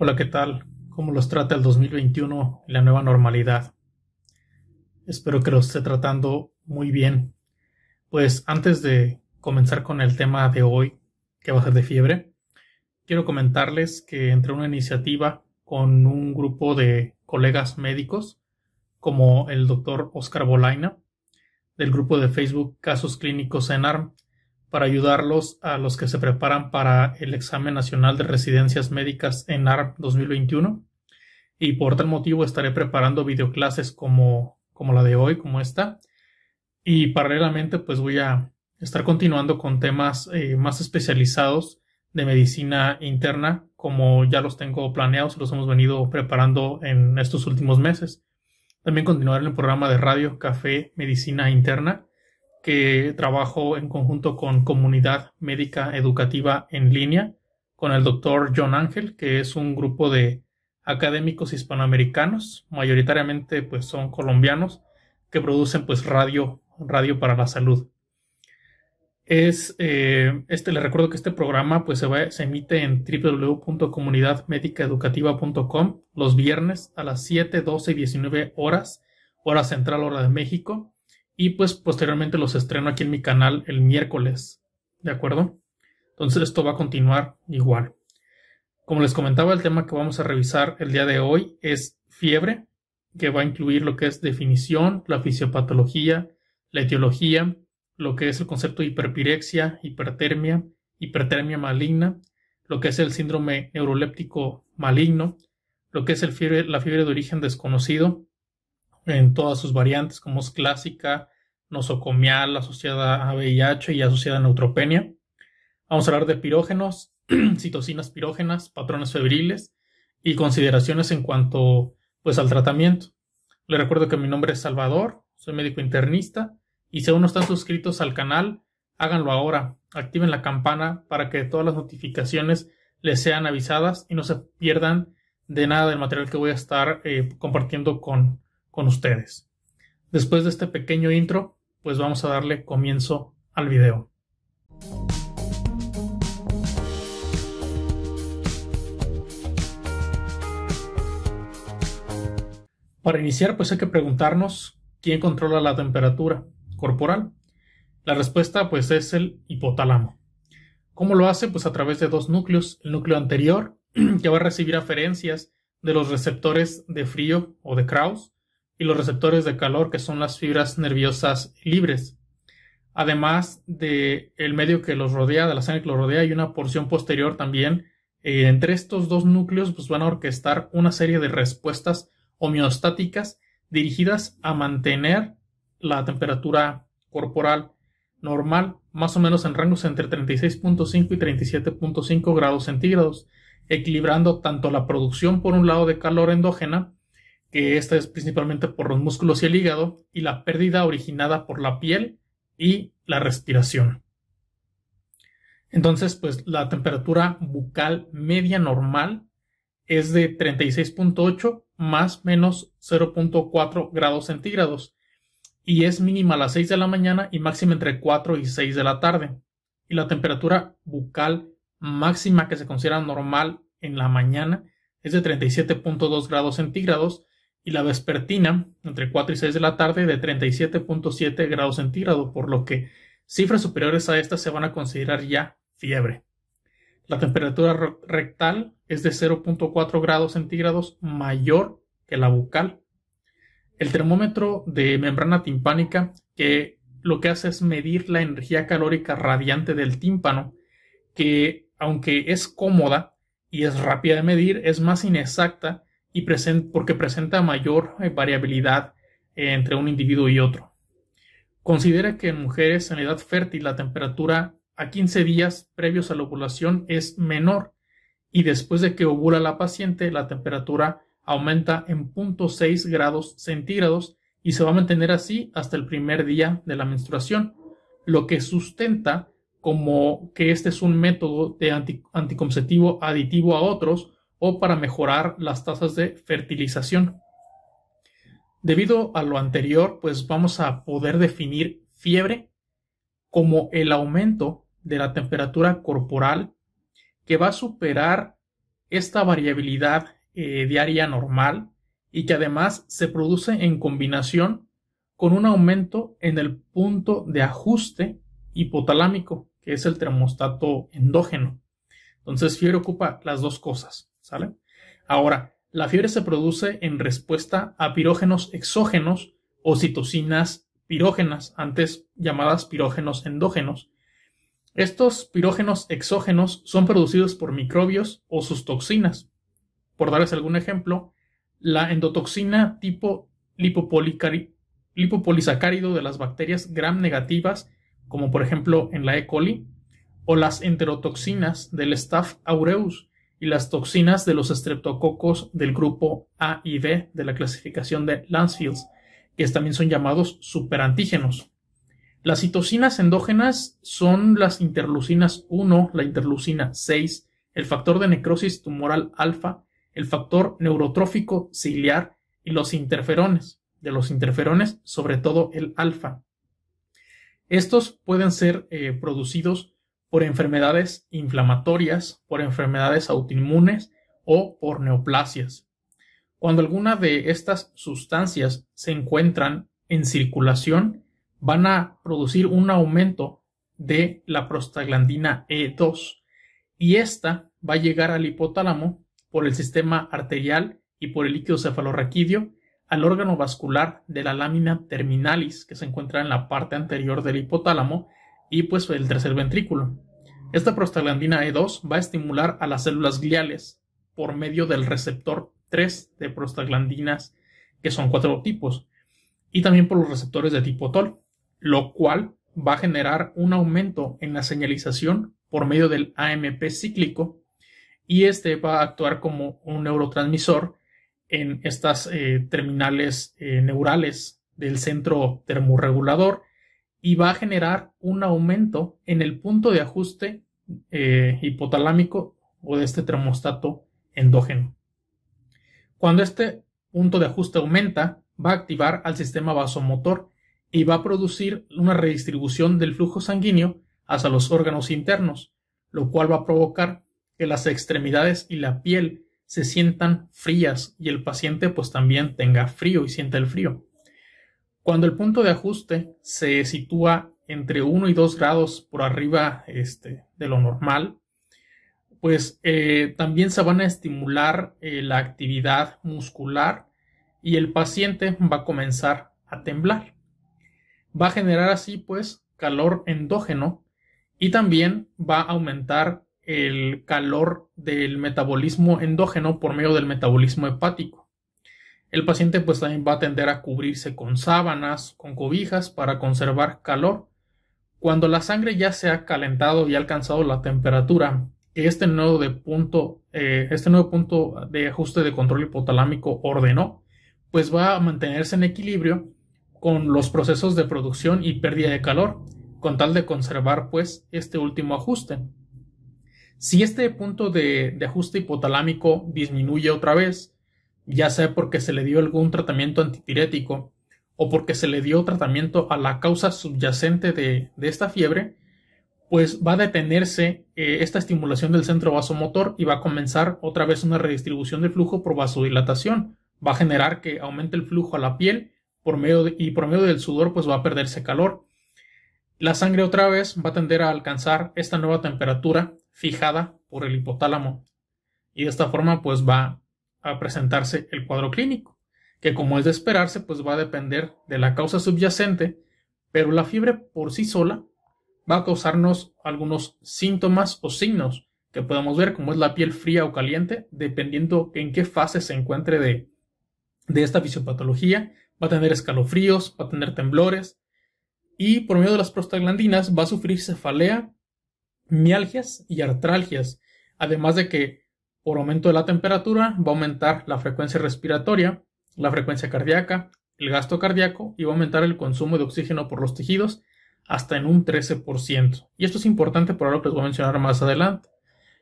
Hola, ¿qué tal? ¿Cómo los trata el 2021 en la nueva normalidad? Espero que los esté tratando muy bien. Pues antes de comenzar con el tema de hoy, que va a ser de fiebre, quiero comentarles que entre una iniciativa con un grupo de colegas médicos, como el doctor Oscar Bolaina, del grupo de Facebook Casos Clínicos en ARM, para ayudarlos a los que se preparan para el examen nacional de residencias médicas en ARP 2021 y por tal motivo estaré preparando videoclases como, como la de hoy, como esta y paralelamente pues voy a estar continuando con temas eh, más especializados de medicina interna como ya los tengo planeados, los hemos venido preparando en estos últimos meses. También continuar en el programa de radio Café Medicina Interna que trabajo en conjunto con Comunidad Médica Educativa en línea, con el doctor John Ángel, que es un grupo de académicos hispanoamericanos, mayoritariamente pues son colombianos, que producen pues radio, radio para la salud. Es, eh, este, le recuerdo que este programa pues se, se emite en www.comunidadmedicaeducativa.com los viernes a las 7, 12 y 19 horas, hora central, hora de México y pues posteriormente los estreno aquí en mi canal el miércoles, ¿de acuerdo? Entonces esto va a continuar igual. Como les comentaba, el tema que vamos a revisar el día de hoy es fiebre, que va a incluir lo que es definición, la fisiopatología, la etiología, lo que es el concepto de hiperpirexia, hipertermia, hipertermia maligna, lo que es el síndrome neuroléptico maligno, lo que es la fiebre de origen desconocido, en todas sus variantes, como es clásica, nosocomial, asociada a VIH y asociada a neutropenia. Vamos a hablar de pirógenos, citocinas pirógenas, patrones febriles y consideraciones en cuanto pues al tratamiento. Le recuerdo que mi nombre es Salvador, soy médico internista y si aún no están suscritos al canal, háganlo ahora. Activen la campana para que todas las notificaciones les sean avisadas y no se pierdan de nada del material que voy a estar eh, compartiendo con, con ustedes. Después de este pequeño intro, pues vamos a darle comienzo al video. Para iniciar, pues hay que preguntarnos quién controla la temperatura corporal. La respuesta pues es el hipotálamo. ¿Cómo lo hace? Pues a través de dos núcleos, el núcleo anterior que va a recibir aferencias de los receptores de frío o de Krauss y los receptores de calor, que son las fibras nerviosas libres. Además del el medio que los rodea, de la sangre que los rodea, y una porción posterior también. Eh, entre estos dos núcleos pues, van a orquestar una serie de respuestas homeostáticas dirigidas a mantener la temperatura corporal normal, más o menos en rangos entre 36.5 y 37.5 grados centígrados, equilibrando tanto la producción por un lado de calor endógena que esta es principalmente por los músculos y el hígado, y la pérdida originada por la piel y la respiración. Entonces, pues la temperatura bucal media normal es de 36.8 más menos 0.4 grados centígrados y es mínima a las 6 de la mañana y máxima entre 4 y 6 de la tarde. Y la temperatura bucal máxima que se considera normal en la mañana es de 37.2 grados centígrados y la vespertina entre 4 y 6 de la tarde de 37.7 grados centígrados, por lo que cifras superiores a estas se van a considerar ya fiebre. La temperatura rectal es de 0.4 grados centígrados mayor que la bucal. El termómetro de membrana timpánica, que lo que hace es medir la energía calórica radiante del tímpano, que aunque es cómoda y es rápida de medir, es más inexacta porque presenta mayor eh, variabilidad eh, entre un individuo y otro. Considera que en mujeres en edad fértil la temperatura a 15 días previos a la ovulación es menor y después de que ovula la paciente la temperatura aumenta en 0.6 grados centígrados y se va a mantener así hasta el primer día de la menstruación, lo que sustenta como que este es un método de anticonceptivo aditivo a otros o para mejorar las tasas de fertilización. Debido a lo anterior, pues vamos a poder definir fiebre como el aumento de la temperatura corporal que va a superar esta variabilidad eh, diaria normal y que además se produce en combinación con un aumento en el punto de ajuste hipotalámico, que es el termostato endógeno. Entonces, fiebre ocupa las dos cosas. Ahora, la fiebre se produce en respuesta a pirógenos exógenos o citocinas pirógenas, antes llamadas pirógenos endógenos. Estos pirógenos exógenos son producidos por microbios o sus toxinas. Por darles algún ejemplo, la endotoxina tipo lipopolisacárido de las bacterias gram negativas, como por ejemplo en la E. coli, o las enterotoxinas del Staph aureus, y las toxinas de los estreptococos del grupo A y B de la clasificación de Lancefield, que también son llamados superantígenos. Las citocinas endógenas son las interlucinas 1, la interlucina 6, el factor de necrosis tumoral alfa, el factor neurotrófico ciliar y los interferones, de los interferones sobre todo el alfa. Estos pueden ser eh, producidos por enfermedades inflamatorias, por enfermedades autoinmunes o por neoplasias. Cuando alguna de estas sustancias se encuentran en circulación, van a producir un aumento de la prostaglandina E2 y esta va a llegar al hipotálamo por el sistema arterial y por el líquido cefalorraquídeo al órgano vascular de la lámina terminalis que se encuentra en la parte anterior del hipotálamo y pues el tercer ventrículo. Esta prostaglandina E2 va a estimular a las células gliales por medio del receptor 3 de prostaglandinas, que son cuatro tipos, y también por los receptores de tipo TOL, lo cual va a generar un aumento en la señalización por medio del AMP cíclico y este va a actuar como un neurotransmisor en estas eh, terminales eh, neurales del centro termorregulador y va a generar un aumento en el punto de ajuste eh, hipotalámico o de este termostato endógeno. Cuando este punto de ajuste aumenta, va a activar al sistema vasomotor y va a producir una redistribución del flujo sanguíneo hacia los órganos internos, lo cual va a provocar que las extremidades y la piel se sientan frías y el paciente pues también tenga frío y sienta el frío. Cuando el punto de ajuste se sitúa entre 1 y 2 grados por arriba este, de lo normal, pues eh, también se van a estimular eh, la actividad muscular y el paciente va a comenzar a temblar. Va a generar así pues calor endógeno y también va a aumentar el calor del metabolismo endógeno por medio del metabolismo hepático. El paciente pues también va a tender a cubrirse con sábanas, con cobijas para conservar calor. Cuando la sangre ya se ha calentado y ha alcanzado la temperatura, este nuevo, de punto, eh, este nuevo punto de ajuste de control hipotalámico ordenó, pues va a mantenerse en equilibrio con los procesos de producción y pérdida de calor, con tal de conservar pues este último ajuste. Si este punto de ajuste hipotalámico disminuye otra vez, ya sea porque se le dio algún tratamiento antipirético o porque se le dio tratamiento a la causa subyacente de, esta fiebre, pues va a detenerse eh, esta estimulación del centro vasomotor y va a comenzar otra vez una redistribución del flujo por vasodilatación. Va a generar que aumente el flujo a la piel por medio y por medio del sudor pues va a perderse calor. La sangre otra vez va a tender a alcanzar esta nueva temperatura fijada por el hipotálamo y de esta forma pues va a presentarse el cuadro clínico, que como es de esperarse, pues va a depender de la causa subyacente, pero la fiebre por sí sola va a causarnos algunos síntomas o signos que podemos ver, como es la piel fría o caliente, dependiendo en qué fase se encuentre de, de esta fisiopatología, va a tener escalofríos, va a tener temblores, y por medio de las prostaglandinas va a sufrir cefalea, mialgias y artralgias, además de que por aumento de la temperatura va a aumentar la frecuencia respiratoria, la frecuencia cardíaca, el gasto cardíaco y va a aumentar el consumo de oxígeno por los tejidos hasta en un 13%. Y esto es importante por lo que les voy a mencionar más adelante.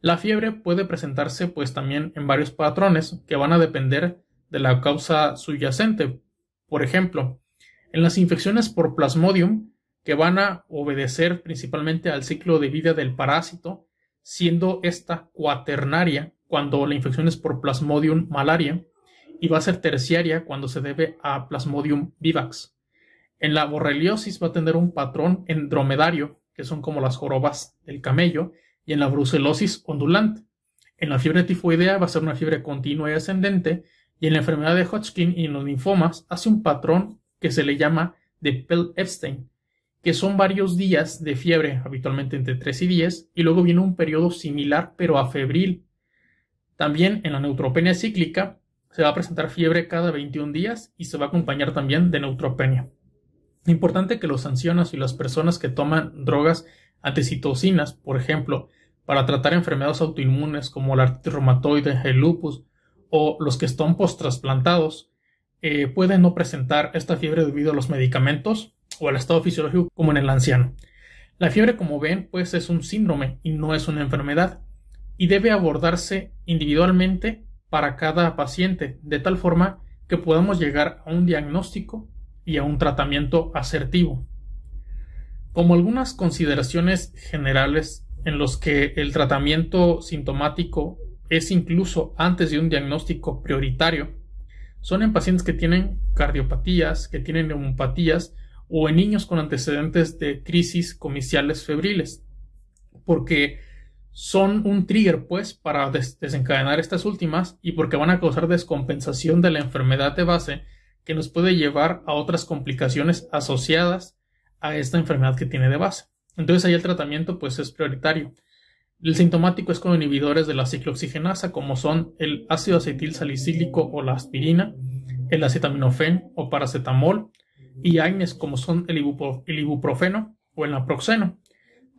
La fiebre puede presentarse pues también en varios patrones que van a depender de la causa subyacente. Por ejemplo, en las infecciones por plasmodium que van a obedecer principalmente al ciclo de vida del parásito, siendo esta cuaternaria, cuando la infección es por Plasmodium malaria y va a ser terciaria cuando se debe a Plasmodium vivax. En la borreliosis va a tener un patrón en que son como las jorobas del camello, y en la brucelosis ondulante. En la fiebre tifoidea va a ser una fiebre continua y ascendente, y en la enfermedad de Hodgkin y en los linfomas hace un patrón que se le llama de Pell-Epstein, que son varios días de fiebre, habitualmente entre 3 y 10, y luego viene un periodo similar pero a febril, también en la neutropenia cíclica se va a presentar fiebre cada 21 días y se va a acompañar también de neutropenia. Importante que los ancianos y las personas que toman drogas anticitocinas, por ejemplo, para tratar enfermedades autoinmunes como la artritis reumatoide, el lupus o los que están post-trasplantados, eh, pueden no presentar esta fiebre debido a los medicamentos o al estado fisiológico como en el anciano. La fiebre, como ven, pues es un síndrome y no es una enfermedad, y debe abordarse individualmente para cada paciente, de tal forma que podamos llegar a un diagnóstico y a un tratamiento asertivo. Como algunas consideraciones generales en los que el tratamiento sintomático es incluso antes de un diagnóstico prioritario, son en pacientes que tienen cardiopatías, que tienen neumopatías o en niños con antecedentes de crisis comiciales febriles, porque son un trigger, pues, para desencadenar estas últimas y porque van a causar descompensación de la enfermedad de base que nos puede llevar a otras complicaciones asociadas a esta enfermedad que tiene de base. Entonces ahí el tratamiento pues es prioritario. El sintomático es con inhibidores de la ciclooxigenasa como son el ácido acetil salicílico o la aspirina, el acetaminofén o paracetamol y AINES como son el, ibuprofeno o el naproxeno.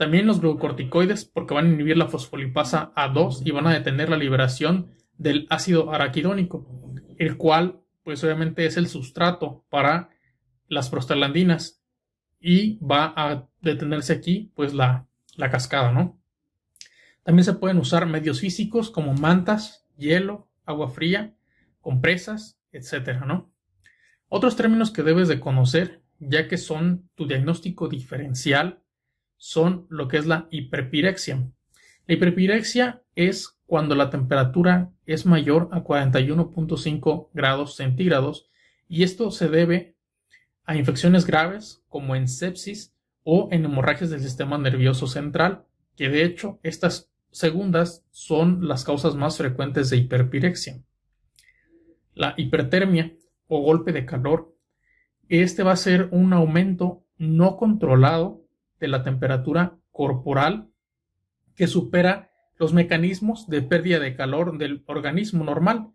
También los glucocorticoides porque van a inhibir la fosfolipasa A2 y van a detener la liberación del ácido araquidónico, el cual pues obviamente es el sustrato para las prostaglandinas y va a detenerse aquí pues la, la cascada, ¿no? También se pueden usar medios físicos como mantas, hielo, agua fría, compresas, etcétera, ¿no? Otros términos que debes de conocer, ya que son tu diagnóstico diferencial son lo que es la hiperpirexia. La hiperpirexia es cuando la temperatura es mayor a 41.5 grados centígrados y esto se debe a infecciones graves como en sepsis o en hemorragias del sistema nervioso central, que de hecho estas segundas son las causas más frecuentes de hiperpirexia. La hipertermia o golpe de calor, este va a ser un aumento no controlado de la temperatura corporal que supera los mecanismos de pérdida de calor del organismo normal.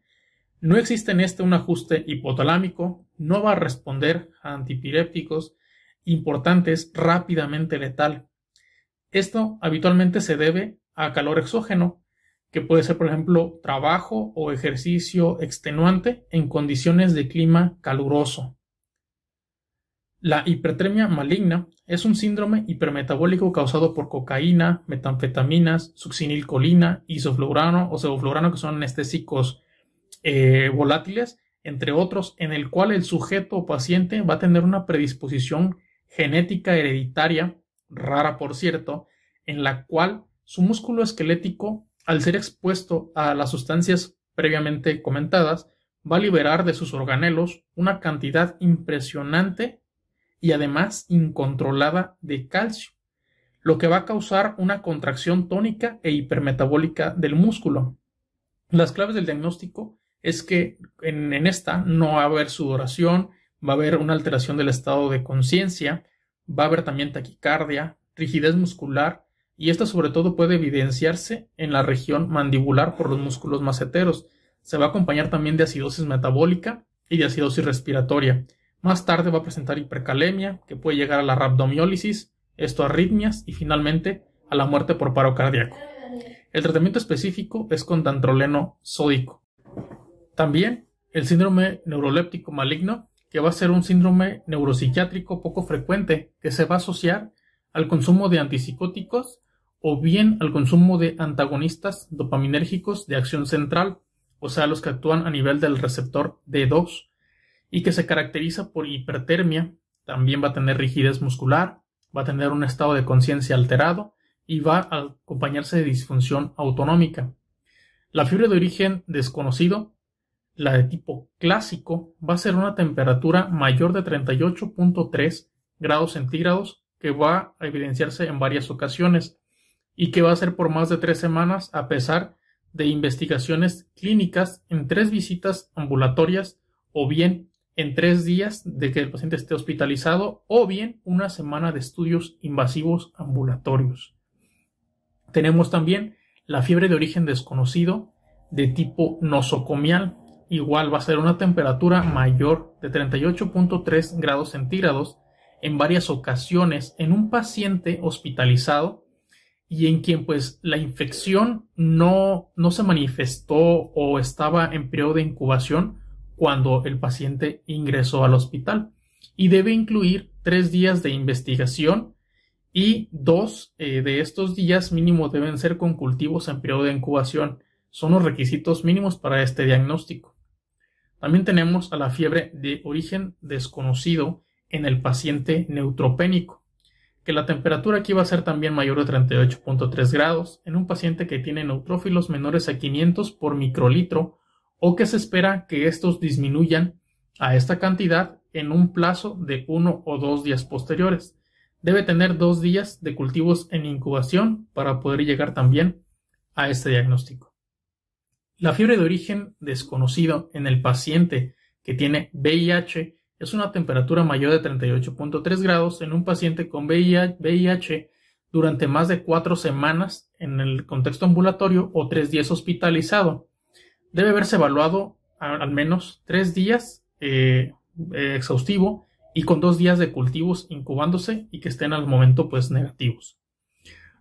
No existe en este un ajuste hipotalámico, no va a responder a antipirépticos importantes rápidamente letal. Esto habitualmente se debe a calor exógeno, que puede ser, por ejemplo, trabajo o ejercicio extenuante en condiciones de clima caluroso. La hipertremia maligna es un síndrome hipermetabólico causado por cocaína, metanfetaminas, succinilcolina, isoflurano o sevoflurano, que son anestésicos eh, volátiles, entre otros, en el cual el sujeto o paciente va a tener una predisposición genética hereditaria, rara por cierto, en la cual su músculo esquelético, al ser expuesto a las sustancias previamente comentadas, va a liberar de sus organelos una cantidad impresionante y además incontrolada de calcio, lo que va a causar una contracción tónica e hipermetabólica del músculo. Las claves del diagnóstico es que en, esta no va a haber sudoración, va a haber una alteración del estado de conciencia, va a haber también taquicardia, rigidez muscular, y esta sobre todo puede evidenciarse en la región mandibular por los músculos maceteros. Se va a acompañar también de acidosis metabólica y de acidosis respiratoria. Más tarde va a presentar hipercalemia, que puede llegar a la rhabdomiólisis, esto arritmias y finalmente a la muerte por paro cardíaco. El tratamiento específico es con dantroleno sódico. También el síndrome neuroléptico maligno, que va a ser un síndrome neuropsiquiátrico poco frecuente que se va a asociar al consumo de antipsicóticos o bien al consumo de antagonistas dopaminérgicos de acción central, o sea, los que actúan a nivel del receptor D2 y que se caracteriza por hipertermia, también va a tener rigidez muscular, va a tener un estado de conciencia alterado y va a acompañarse de disfunción autonómica. La fiebre de origen desconocido, la de tipo clásico, va a ser una temperatura mayor de 38.3 grados centígrados que va a evidenciarse en varias ocasiones y que va a ser por más de tres semanas a pesar de investigaciones clínicas en tres visitas ambulatorias o bien en tres días de que el paciente esté hospitalizado o bien una semana de estudios invasivos ambulatorios. Tenemos también la fiebre de origen desconocido de tipo nosocomial. Igual va a ser una temperatura mayor de 38.3 grados centígrados en varias ocasiones en un paciente hospitalizado y en quien pues la infección no, no se manifestó o estaba en periodo de incubación, cuando el paciente ingresó al hospital y debe incluir tres días de investigación y dos eh, de estos días mínimo deben ser con cultivos en periodo de incubación. Son los requisitos mínimos para este diagnóstico. También tenemos a la fiebre de origen desconocido en el paciente neutropénico, que la temperatura aquí va a ser también mayor de 38.3 grados en un paciente que tiene neutrófilos menores a 500 por microlitro o que se espera que estos disminuyan a esta cantidad en un plazo de uno o dos días posteriores. Debe tener dos días de cultivos en incubación para poder llegar también a este diagnóstico. La fiebre de origen desconocido en el paciente que tiene VIH es una temperatura mayor de 38.3 grados en un paciente con VIH durante más de cuatro semanas en el contexto ambulatorio o tres días hospitalizado debe haberse evaluado al menos tres días eh, eh, exhaustivo y con dos días de cultivos incubándose y que estén al momento pues negativos.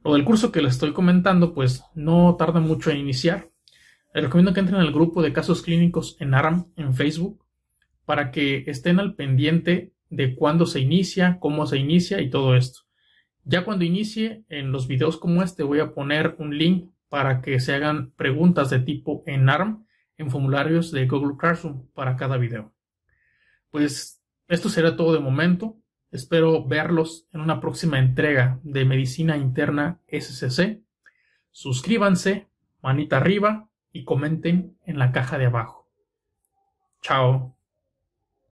Lo del curso que les estoy comentando pues no tarda mucho en iniciar. Les recomiendo que entren al grupo de casos clínicos en ARAM en Facebook para que estén al pendiente de cuándo se inicia, cómo se inicia y todo esto. Ya cuando inicie en los videos como este voy a poner un link para que se hagan preguntas de tipo en ARM en formularios de Google Classroom para cada video. Pues esto será todo de momento. Espero verlos en una próxima entrega de Medicina Interna SCC. Suscríbanse, manita arriba y comenten en la caja de abajo. Chao.